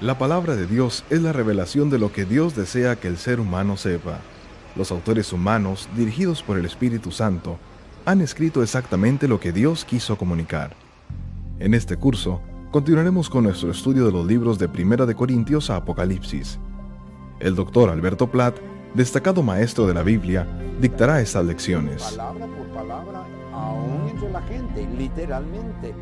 La palabra de Dios es la revelación de lo que Dios desea que el ser humano sepa. Los autores humanos, dirigidos por el Espíritu Santo, han escrito exactamente lo que Dios quiso comunicar. En este curso, continuaremos con nuestro estudio de los libros de Primera de Corintios a Apocalipsis. El doctor Alberto Platt, destacado maestro de la Biblia, dictará estas lecciones. Palabra por palabra, la gente, literalmente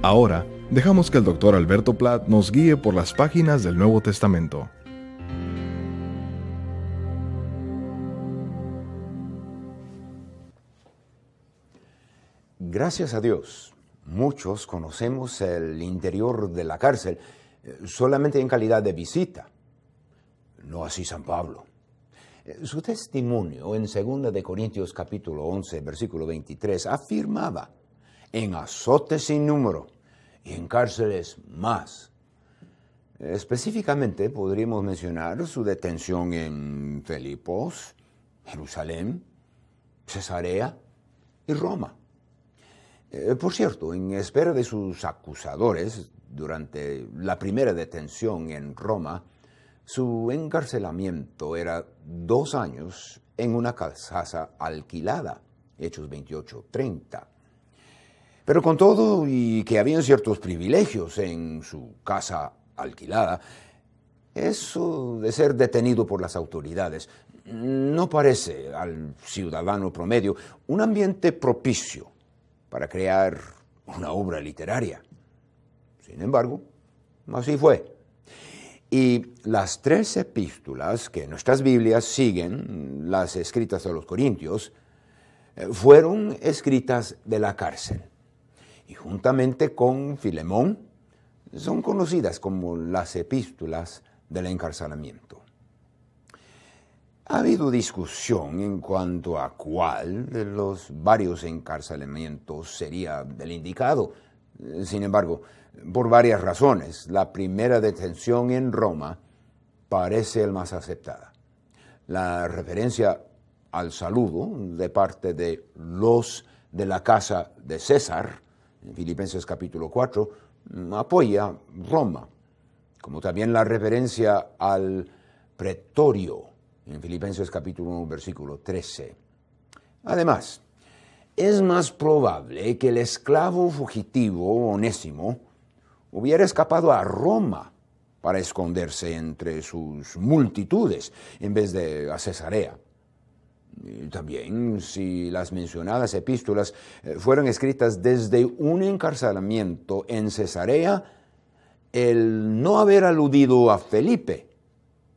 Ahora, dejamos que el doctor Alberto Platt nos guíe por las páginas del Nuevo Testamento. Gracias a Dios, muchos conocemos el interior de la cárcel eh, solamente en calidad de visita. No así San Pablo. Eh, su testimonio en 2 de Corintios capítulo 11, versículo 23 afirmaba en azotes sin número y en cárceles más. Específicamente podríamos mencionar su detención en Felipos, Jerusalén, Cesarea y Roma. Eh, por cierto, en espera de sus acusadores, durante la primera detención en Roma, su encarcelamiento era dos años en una calzaza alquilada, Hechos 28, 30. Pero con todo, y que habían ciertos privilegios en su casa alquilada, eso de ser detenido por las autoridades no parece al ciudadano promedio un ambiente propicio para crear una obra literaria. Sin embargo, así fue. Y las tres epístolas que nuestras Biblias siguen, las escritas a los Corintios, eh, fueron escritas de la cárcel y juntamente con Filemón son conocidas como las epístolas del encarcelamiento. Ha habido discusión en cuanto a cuál de los varios encarcelamientos sería el indicado. Sin embargo, por varias razones, la primera detención en Roma parece el más aceptada. La referencia al saludo de parte de los de la casa de César en Filipenses capítulo 4, mm, apoya Roma, como también la referencia al pretorio en Filipenses capítulo 1, versículo 13. Además, es más probable que el esclavo fugitivo Onésimo hubiera escapado a Roma para esconderse entre sus multitudes en vez de a Cesarea. También si las mencionadas epístolas eh, fueron escritas desde un encarcelamiento en Cesarea, el no haber aludido a Felipe,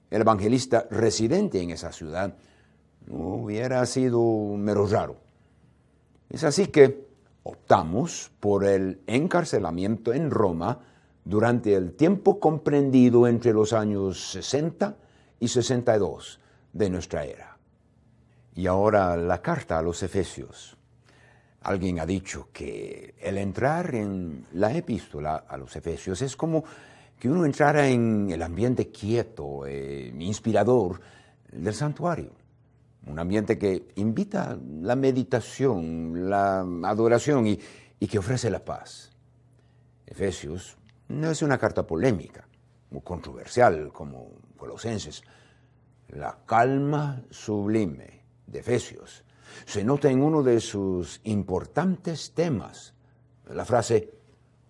el evangelista residente en esa ciudad, hubiera sido mero raro. Es así que optamos por el encarcelamiento en Roma durante el tiempo comprendido entre los años 60 y 62 de nuestra era. Y ahora la carta a los Efesios. Alguien ha dicho que el entrar en la epístola a los Efesios es como que uno entrara en el ambiente quieto, e inspirador del santuario. Un ambiente que invita la meditación, la adoración y, y que ofrece la paz. Efesios no es una carta polémica o controversial como Colosenses. La calma sublime de Efesios se nota en uno de sus importantes temas la frase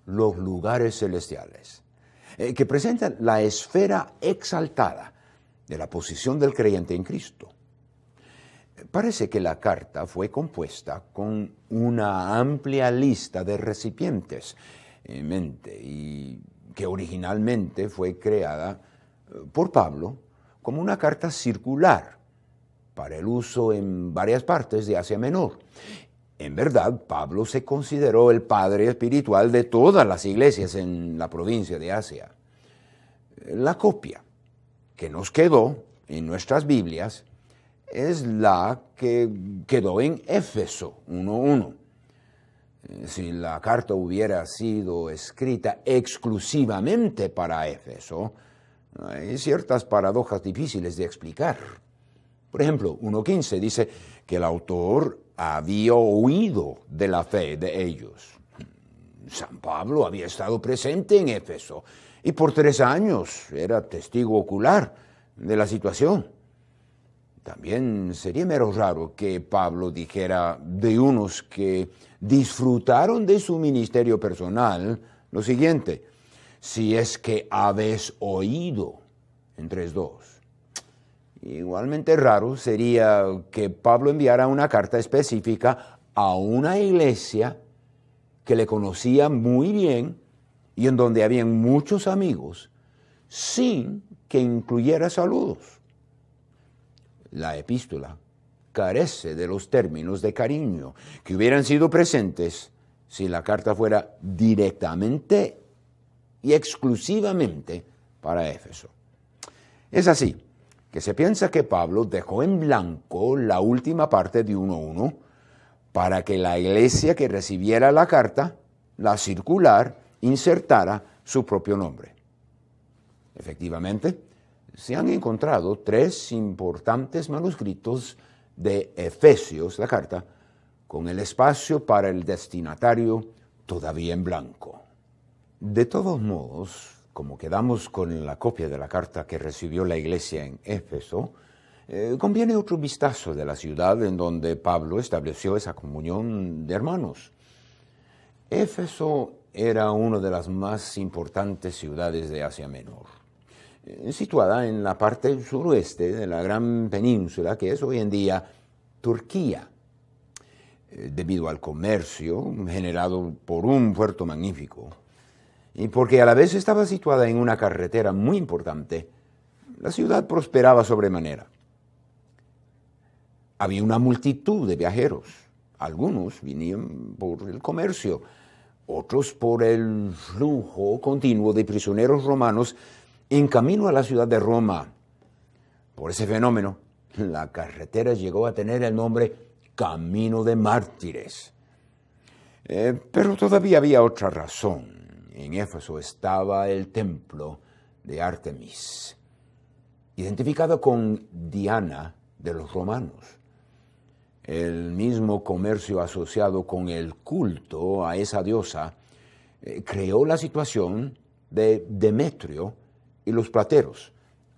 los lugares celestiales, eh, que presenta la esfera exaltada de la posición del creyente en Cristo. Eh, parece que la carta fue compuesta con una amplia lista de recipientes en mente y que originalmente fue creada eh, por Pablo como una carta circular para el uso en varias partes de Asia Menor. En verdad, Pablo se consideró el padre espiritual de todas las iglesias en la provincia de Asia. La copia que nos quedó en nuestras Biblias es la que quedó en Éfeso 1.1. Si la carta hubiera sido escrita exclusivamente para Éfeso, hay ciertas paradojas difíciles de explicar. Por ejemplo, 1.15 dice que el autor había oído de la fe de ellos. San Pablo había estado presente en Éfeso y por tres años era testigo ocular de la situación. También sería mero raro que Pablo dijera de unos que disfrutaron de su ministerio personal lo siguiente, si es que habéis oído en dos. Igualmente raro sería que Pablo enviara una carta específica a una iglesia que le conocía muy bien y en donde habían muchos amigos, sin que incluyera saludos. La epístola carece de los términos de cariño que hubieran sido presentes si la carta fuera directamente y exclusivamente para Éfeso. Es así que se piensa que Pablo dejó en blanco la última parte de 1.1 para que la iglesia que recibiera la carta, la circular, insertara su propio nombre. Efectivamente, se han encontrado tres importantes manuscritos de Efesios, la carta, con el espacio para el destinatario todavía en blanco. De todos modos, como quedamos con la copia de la carta que recibió la iglesia en Éfeso, eh, conviene otro vistazo de la ciudad en donde Pablo estableció esa comunión de hermanos. Éfeso era una de las más importantes ciudades de Asia Menor, eh, situada en la parte suroeste de la gran península que es hoy en día Turquía. Eh, debido al comercio generado por un puerto magnífico, y porque a la vez estaba situada en una carretera muy importante, la ciudad prosperaba sobremanera. Había una multitud de viajeros. Algunos venían por el comercio, otros por el flujo continuo de prisioneros romanos en camino a la ciudad de Roma. Por ese fenómeno, la carretera llegó a tener el nombre Camino de Mártires. Eh, pero todavía había otra razón en Éfeso estaba el templo de Artemis, identificado con Diana de los romanos. El mismo comercio asociado con el culto a esa diosa eh, creó la situación de Demetrio y los plateros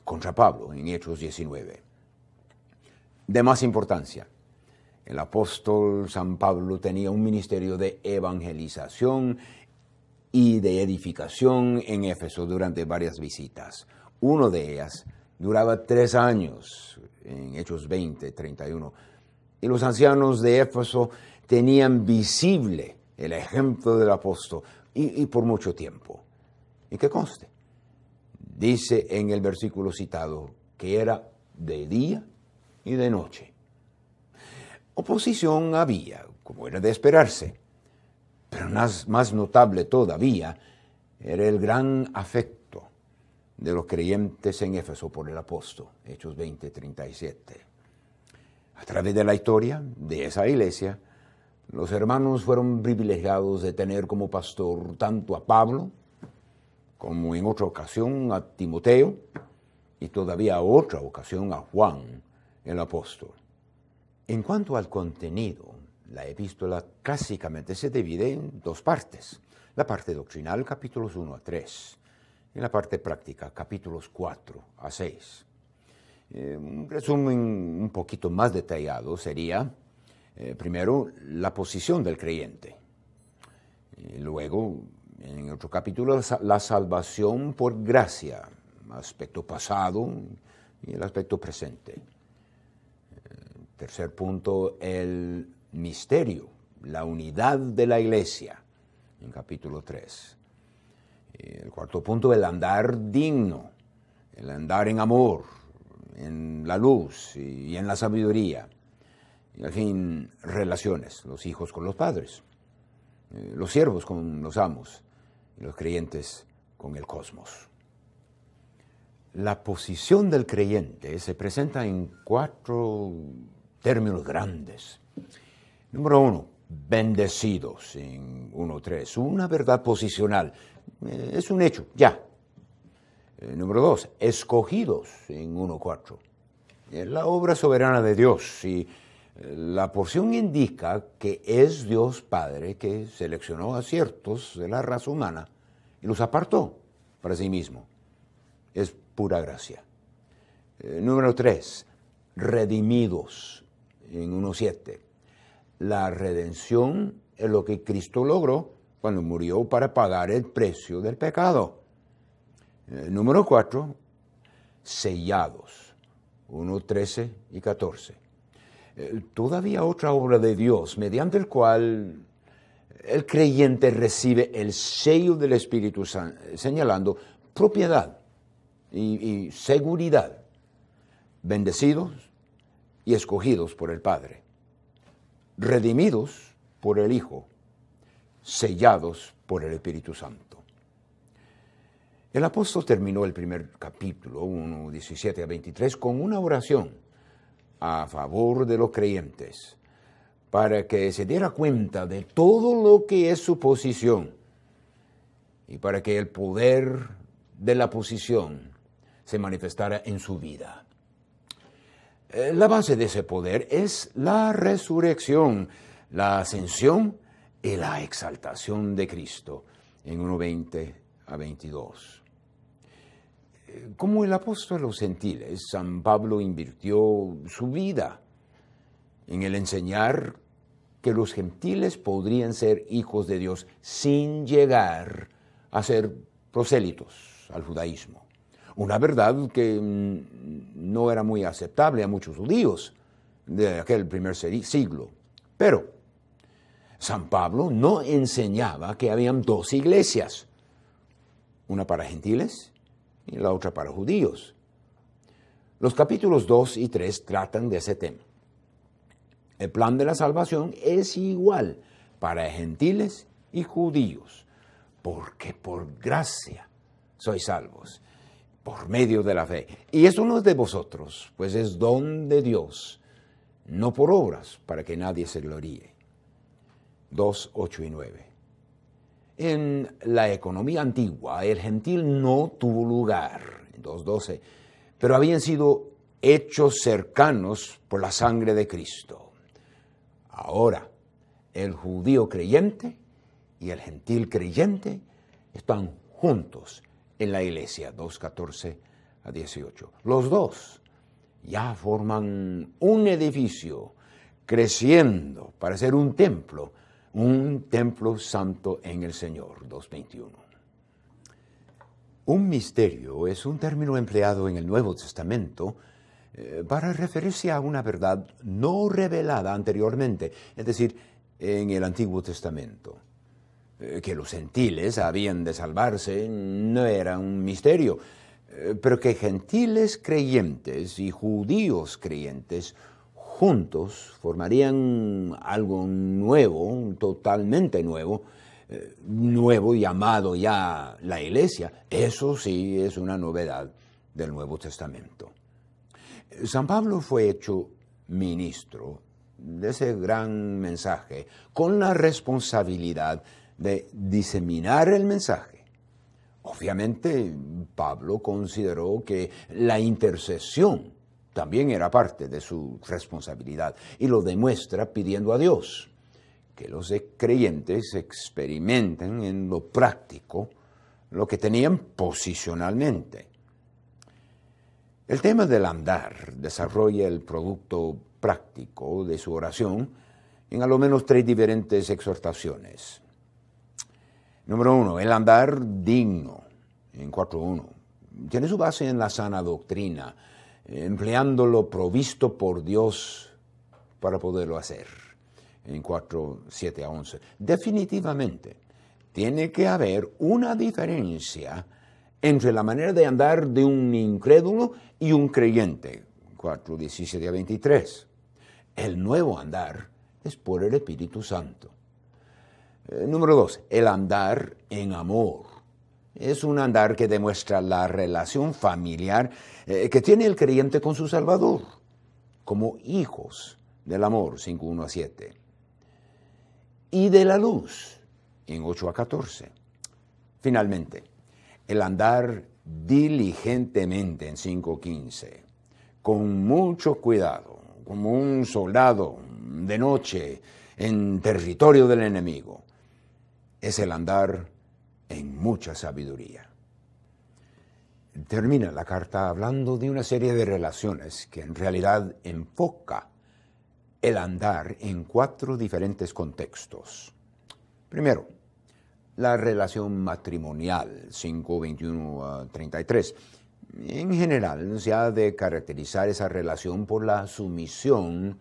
contra Pablo en Hechos 19. De más importancia, el apóstol San Pablo tenía un ministerio de evangelización y de edificación en Éfeso durante varias visitas. Uno de ellas duraba tres años, en Hechos 20, 31. Y los ancianos de Éfeso tenían visible el ejemplo del apóstol y, por mucho tiempo. ¿Y qué conste? Dice en el versículo citado que era de día y de noche. Oposición había, como era de esperarse pero más, notable todavía era el gran afecto de los creyentes en Éfeso por el apóstol, Hechos 20, 37. A través de la historia de esa iglesia, los hermanos fueron privilegiados de tener como pastor tanto a Pablo, como en otra ocasión a Timoteo, y todavía a otra ocasión a Juan, el apóstol. En cuanto al contenido, la epístola clásicamente se divide en dos partes. La parte doctrinal, capítulos 1 a 3, y la parte práctica, capítulos 4 a 6. Eh, un resumen un poquito más detallado sería, eh, primero, la posición del creyente. luego, en otro capítulo, la salvación por gracia, aspecto pasado y el aspecto presente. Eh, tercer punto, el misterio, la unidad de la iglesia, en capítulo 3. El cuarto punto, el andar digno, el andar en amor, en la luz y en la sabiduría. Y al fin, relaciones, los hijos con los padres, eh, los siervos con los amos y los creyentes con el cosmos. La posición del creyente se presenta en cuatro términos grandes Número uno, bendecidos en 1.3, una verdad posicional. Eh, es un hecho, ya. Eh, número dos, escogidos en 1.4. Es la obra soberana de Dios y eh, la porción indica que es Dios Padre que seleccionó a ciertos de la raza humana y los apartó para sí mismo. Es pura gracia. número tres, redimidos en 1.7 la redención es lo que Cristo logró cuando murió para pagar el precio del pecado. Número cuatro, sellados, 1, 13 y 14. Eh, todavía otra obra de Dios, mediante el cual el creyente recibe el sello del Espíritu Santo, señalando propiedad y seguridad, bendecidos y escogidos por el Padre redimidos por el Hijo, sellados por el Espíritu Santo. El apóstol terminó el primer capítulo, 1, 17 a 23, con una oración a favor de los creyentes, para que se diera cuenta de todo lo que es su posición y para que el poder de la posición se manifestara en su vida. Eh, la base de ese poder es la resurrección, la ascensión y la exaltación de Cristo en 1.20 a 22. Como el apóstol de los gentiles, San Pablo invirtió su vida en el enseñar que los gentiles podrían ser hijos de Dios sin llegar a ser prosélitos al judaísmo una verdad que mm, no era muy aceptable a muchos judíos de aquel primer siglo. Pero San Pablo no enseñaba que habían dos iglesias, una para gentiles y la otra para judíos. Los capítulos 2 y 3 tratan de ese tema. El plan de la salvación es igual para gentiles y judíos, porque por gracia sois salvos por medio de la fe. Y eso no es de vosotros, pues es don de Dios, no por obras, para que nadie se gloríe. 2, 8 y 9. En la economía antigua, el gentil no tuvo lugar, 2.12, pero habían sido hechos cercanos por la sangre de Cristo. Ahora, el judío creyente y el gentil creyente están juntos en la iglesia, 214 a 18. Los dos ya forman un edificio creciendo para ser un templo, un templo santo en el Señor, 2.21. Un misterio es un término empleado en el Nuevo Testamento eh, para referirse a una verdad no revelada anteriormente, es decir, en el Antiguo Testamento. Eh, que los gentiles habían de salvarse no era un misterio, eh, pero que gentiles creyentes y judíos creyentes juntos formarían algo nuevo, totalmente nuevo, eh, nuevo llamado ya la iglesia. Eso sí es una novedad del Nuevo Testamento. San Pablo fue hecho ministro de ese gran mensaje con la responsabilidad de diseminar el mensaje. Obviamente, Pablo consideró que la intercesión también era parte de su responsabilidad y lo demuestra pidiendo a Dios que los creyentes experimenten en lo práctico lo que tenían posicionalmente. El tema del andar desarrolla el producto práctico de su oración en al menos tres diferentes exhortaciones. Número uno, el andar digno, en 4.1. Tiene su base en la sana doctrina, empleando lo provisto por Dios para poderlo hacer, en 4.7 a 11. Definitivamente, tiene que haber una diferencia entre la manera de andar de un incrédulo y un creyente, 4, a 23. El nuevo andar es por el Espíritu Santo. Eh, número dos, el andar en amor. Es un andar que demuestra la relación familiar eh, que tiene el creyente con su Salvador, como hijos del amor, 5, a 7. Y de la luz, en 8 a 14. Finalmente, el andar diligentemente, en 5.15, con mucho cuidado, como un soldado de noche en territorio del enemigo, es el andar en mucha sabiduría. Termina la carta hablando de una serie de relaciones que en realidad enfoca el andar en cuatro diferentes contextos. Primero, la relación matrimonial, 521 33. En general, se ha de caracterizar esa relación por la sumisión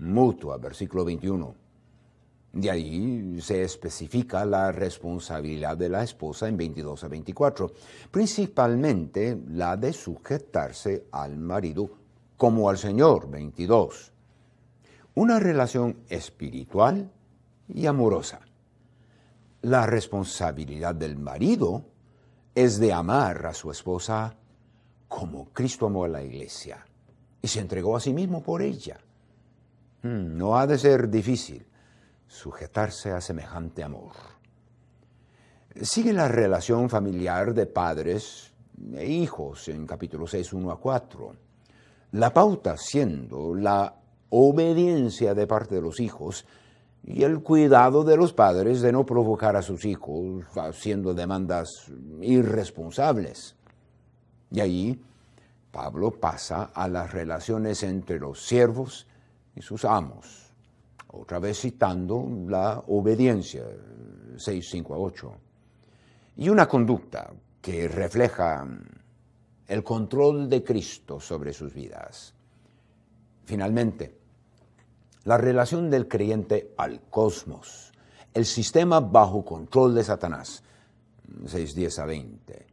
mutua, versículo 21 de ahí se especifica la responsabilidad de la esposa en 22 a 24, principalmente la de sujetarse al marido como al Señor, 22. Una relación espiritual y amorosa. La responsabilidad del marido es de amar a su esposa como Cristo amó a la iglesia y se entregó a sí mismo por ella. Hmm, no ha de ser difícil sujetarse a semejante amor. Sigue la relación familiar de padres e hijos en capítulo 6, 1 a 4. La pauta siendo la obediencia de parte de los hijos y el cuidado de los padres de no provocar a sus hijos haciendo demandas irresponsables. Y ahí Pablo pasa a las relaciones entre los siervos y sus amos otra vez citando la obediencia, 6, 5 a 8, y una conducta que refleja el control de Cristo sobre sus vidas. Finalmente, la relación del creyente al cosmos, el sistema bajo control de Satanás, 6, 10 a 20.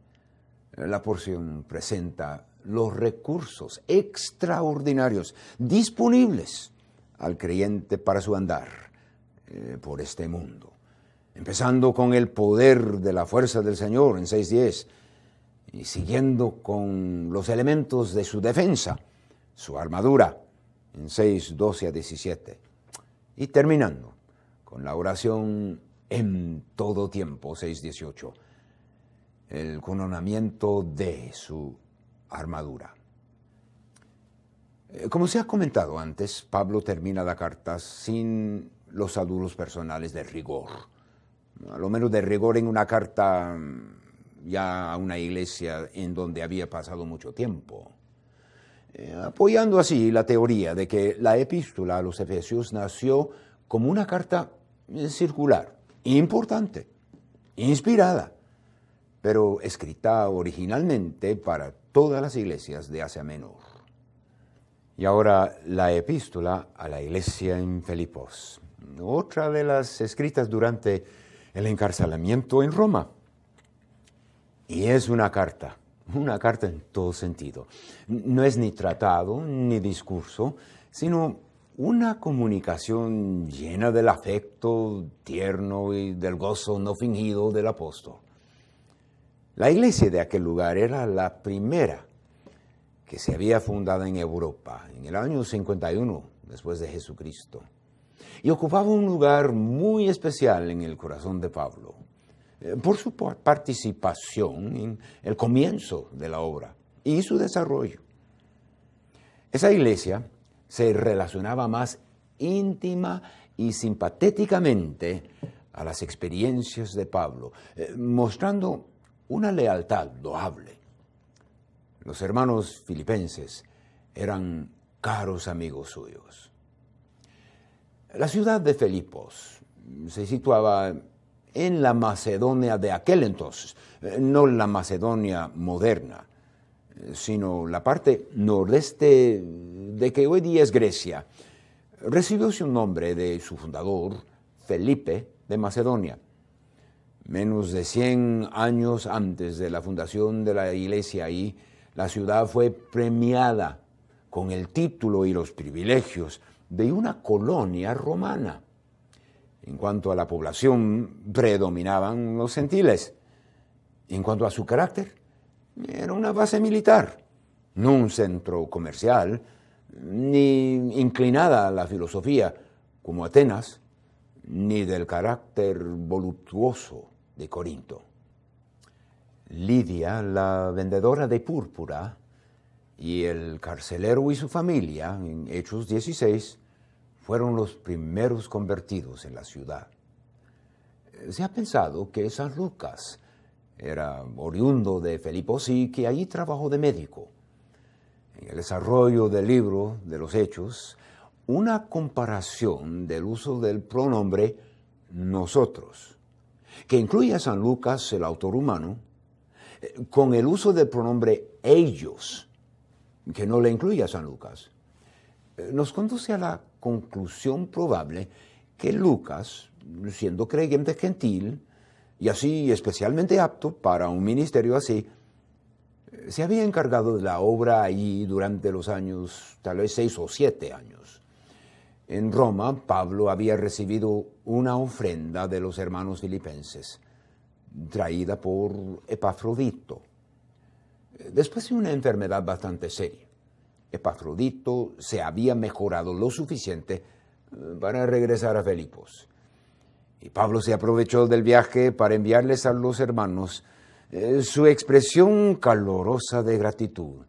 La porción presenta los recursos extraordinarios disponibles al creyente para su andar eh, por este mundo. Empezando con el poder de la fuerza del Señor en 6.10 y siguiendo con los elementos de su defensa, su armadura en 6.12 a 17. Y terminando con la oración en todo tiempo, 6.18, el coronamiento de su armadura. Eh, como se ha comentado antes, Pablo termina la carta sin los saludos personales de rigor, a lo menos de rigor en una carta mm, ya a una iglesia en donde había pasado mucho tiempo, eh, apoyando así la teoría de que la epístola a los Efesios nació como una carta eh, circular, importante, inspirada, pero escrita originalmente para todas las iglesias de Asia Menor. Y ahora la epístola a la iglesia en Filipos, otra de las escritas durante el encarcelamiento en Roma. Y es una carta, una carta en todo sentido. No es ni tratado ni discurso, sino una comunicación llena del afecto tierno y del gozo no fingido del apóstol. La iglesia de aquel lugar era la primera se había fundado en Europa en el año 51 después de Jesucristo y ocupaba un lugar muy especial en el corazón de Pablo eh, por su participación en el comienzo de la obra y su desarrollo. Esa iglesia se relacionaba más íntima y simpatéticamente a las experiencias de Pablo, eh, mostrando una lealtad doable. Los hermanos filipenses eran caros amigos suyos. La ciudad de Felipos se situaba en la Macedonia de aquel entonces, eh, no la Macedonia moderna, sino la parte nordeste de que hoy día es Grecia. Recibió su nombre de su fundador, Felipe de Macedonia. Menos de 100 años antes de la fundación de la iglesia ahí, la ciudad fue premiada con el título y los privilegios de una colonia romana. En cuanto a la población, predominaban los gentiles. En cuanto a su carácter, era una base militar, no un centro comercial, ni inclinada a la filosofía como Atenas, ni del carácter voluptuoso de Corinto. Lidia, la vendedora de púrpura, y el carcelero y su familia, en Hechos 16, fueron los primeros convertidos en la ciudad. Se ha pensado que San Lucas era oriundo de y que allí trabajó de médico. En el desarrollo del libro de los Hechos, una comparación del uso del pronombre nosotros, que incluye a San Lucas, el autor humano, con el uso del pronombre ellos, que no le incluye a San Lucas, eh, nos conduce a la conclusión probable que Lucas, siendo creyente gentil y así especialmente apto para un ministerio así, eh, se había encargado de la obra allí durante los años, tal vez seis o siete años. En Roma, Pablo había recibido una ofrenda de los hermanos filipenses traída por Epafrodito, eh, después de una enfermedad bastante seria. Epafrodito se había mejorado lo suficiente eh, para regresar a Felipos. Y Pablo se aprovechó del viaje para enviarles a los hermanos eh, su expresión calorosa de gratitud,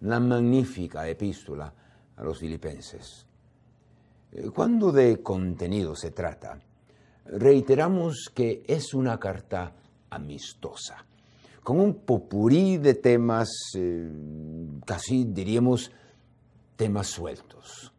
la magnífica epístola a los filipenses. Cuando de contenido se trata, reiteramos que es una carta amistosa, con un popurí de temas, eh, casi diríamos, temas sueltos.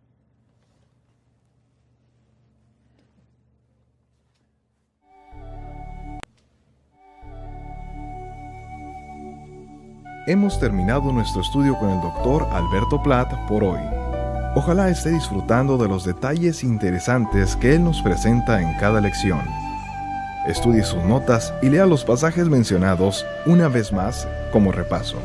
Hemos terminado nuestro estudio con el doctor Alberto Platt por hoy. Ojalá esté disfrutando de los detalles interesantes que Él nos presenta en cada lección. Estudie sus notas y lea los pasajes mencionados una vez más como repaso.